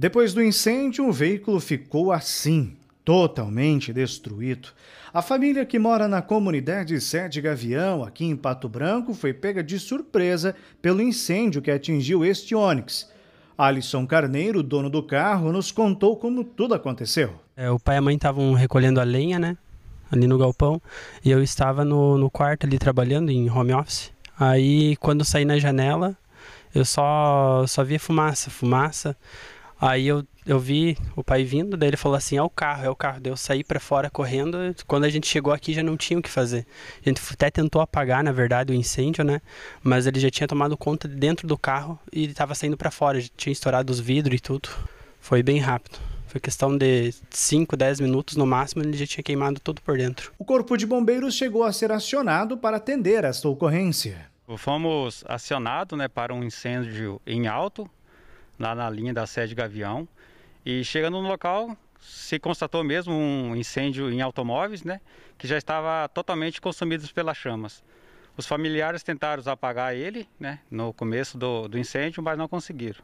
Depois do incêndio, o veículo ficou assim, totalmente destruído. A família que mora na comunidade Sede Gavião, aqui em Pato Branco, foi pega de surpresa pelo incêndio que atingiu este Onix. Alisson Carneiro, dono do carro, nos contou como tudo aconteceu. É, o pai e a mãe estavam recolhendo a lenha, né? Ali no galpão. E eu estava no, no quarto ali trabalhando, em home office. Aí, quando saí na janela, eu só, só via fumaça, fumaça. Aí eu, eu vi o pai vindo, daí ele falou assim: é o carro, é o carro. Daí eu saí para fora correndo. Quando a gente chegou aqui já não tinha o que fazer. A gente até tentou apagar, na verdade, o incêndio, né? Mas ele já tinha tomado conta dentro do carro e estava saindo para fora. Já tinha estourado os vidros e tudo. Foi bem rápido. Foi questão de 5, 10 minutos no máximo, ele já tinha queimado tudo por dentro. O Corpo de Bombeiros chegou a ser acionado para atender esta ocorrência. Fomos acionados né, para um incêndio em alto, lá na linha da sede Gavião. E chegando no local, se constatou mesmo um incêndio em automóveis, né, que já estava totalmente consumidos pelas chamas. Os familiares tentaram apagar ele, né, no começo do, do incêndio, mas não conseguiram.